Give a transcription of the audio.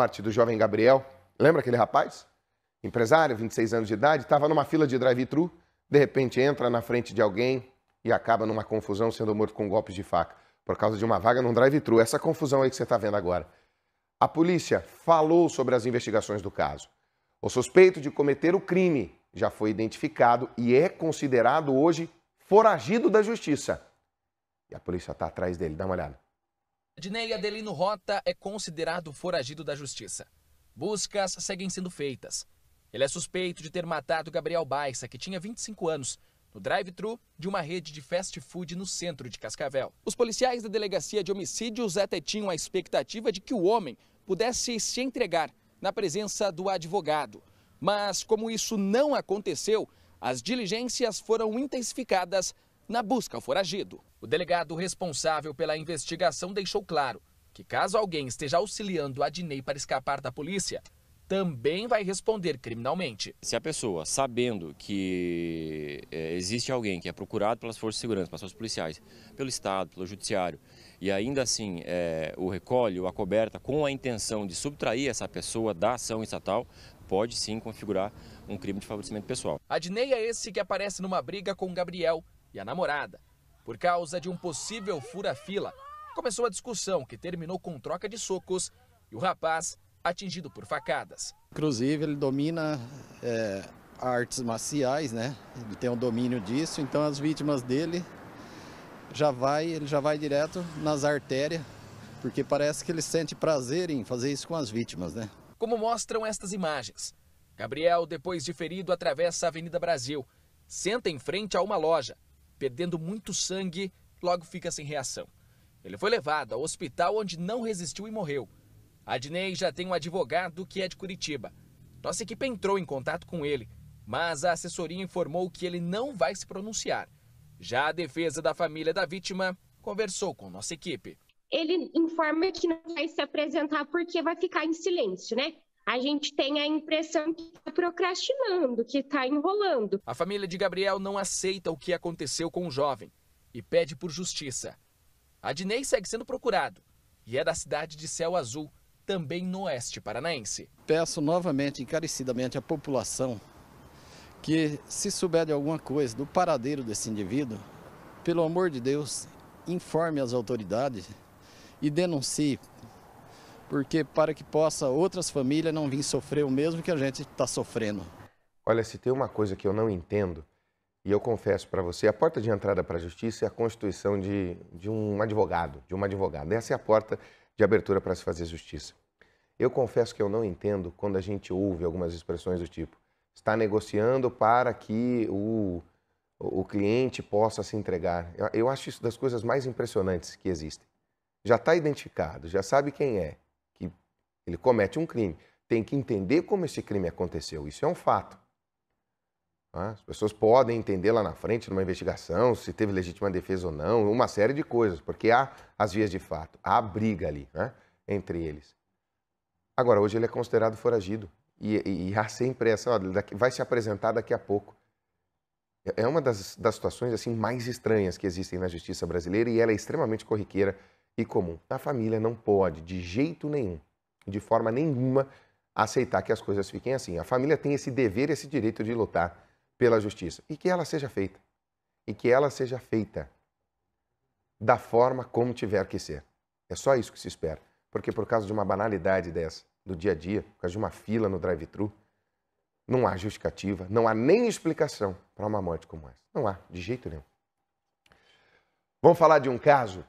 parte do jovem Gabriel. Lembra aquele rapaz? Empresário, 26 anos de idade, estava numa fila de drive-thru, de repente entra na frente de alguém e acaba numa confusão sendo morto com golpes de faca por causa de uma vaga num drive-thru. Essa confusão aí que você está vendo agora. A polícia falou sobre as investigações do caso. O suspeito de cometer o crime já foi identificado e é considerado hoje foragido da justiça. E a polícia está atrás dele. Dá uma olhada. Dinei Adelino Rota é considerado foragido da justiça. Buscas seguem sendo feitas. Ele é suspeito de ter matado Gabriel Baixa, que tinha 25 anos, no drive-thru de uma rede de fast food no centro de Cascavel. Os policiais da Delegacia de Homicídios até tinham a expectativa de que o homem pudesse se entregar na presença do advogado. Mas como isso não aconteceu, as diligências foram intensificadas na busca ao foragido. O delegado responsável pela investigação deixou claro que, caso alguém esteja auxiliando Adnei para escapar da polícia, também vai responder criminalmente. Se a pessoa, sabendo que é, existe alguém que é procurado pelas forças de segurança, pelas forças policiais, pelo Estado, pelo Judiciário, e ainda assim é, o recolhe ou a coberta com a intenção de subtrair essa pessoa da ação estatal, pode sim configurar um crime de favorecimento pessoal. Adnei é esse que aparece numa briga com Gabriel, e a namorada. Por causa de um possível fura-fila, começou a discussão que terminou com troca de socos e o rapaz atingido por facadas. Inclusive, ele domina é, artes marciais, né? Ele tem um domínio disso, então as vítimas dele já vai, ele já vai direto nas artérias, porque parece que ele sente prazer em fazer isso com as vítimas, né? Como mostram estas imagens, Gabriel, depois de ferido, atravessa a Avenida Brasil, senta em frente a uma loja perdendo muito sangue, logo fica sem reação. Ele foi levado ao hospital onde não resistiu e morreu. Adnei já tem um advogado que é de Curitiba. Nossa equipe entrou em contato com ele, mas a assessoria informou que ele não vai se pronunciar. Já a defesa da família da vítima conversou com nossa equipe. Ele informa que não vai se apresentar porque vai ficar em silêncio, né? a gente tem a impressão que está procrastinando, que está enrolando. A família de Gabriel não aceita o que aconteceu com o jovem e pede por justiça. Adnei segue sendo procurado e é da cidade de Céu Azul, também no oeste paranaense. Peço novamente, encarecidamente, à população que, se souber de alguma coisa do paradeiro desse indivíduo, pelo amor de Deus, informe as autoridades e denuncie porque para que possa outras famílias não vir sofrer o mesmo que a gente está sofrendo. Olha, se tem uma coisa que eu não entendo, e eu confesso para você, a porta de entrada para a justiça é a constituição de, de um advogado, de uma advogada. Essa é a porta de abertura para se fazer justiça. Eu confesso que eu não entendo quando a gente ouve algumas expressões do tipo está negociando para que o, o cliente possa se entregar. Eu, eu acho isso das coisas mais impressionantes que existem. Já está identificado, já sabe quem é, ele comete um crime. Tem que entender como esse crime aconteceu. Isso é um fato. As pessoas podem entender lá na frente, numa investigação, se teve legítima defesa ou não, uma série de coisas, porque há as vias de fato, há briga ali né, entre eles. Agora, hoje ele é considerado foragido e, e, e há sempre essa, ó, vai se apresentar daqui a pouco. É, é uma das, das situações assim mais estranhas que existem na justiça brasileira e ela é extremamente corriqueira e comum. A família não pode, de jeito nenhum, de forma nenhuma aceitar que as coisas fiquem assim. A família tem esse dever, esse direito de lutar pela justiça e que ela seja feita. E que ela seja feita da forma como tiver que ser. É só isso que se espera. Porque por causa de uma banalidade dessa, do dia a dia, por causa de uma fila no drive-thru, não há justificativa, não há nem explicação para uma morte como essa. Não há, de jeito nenhum. Vamos falar de um caso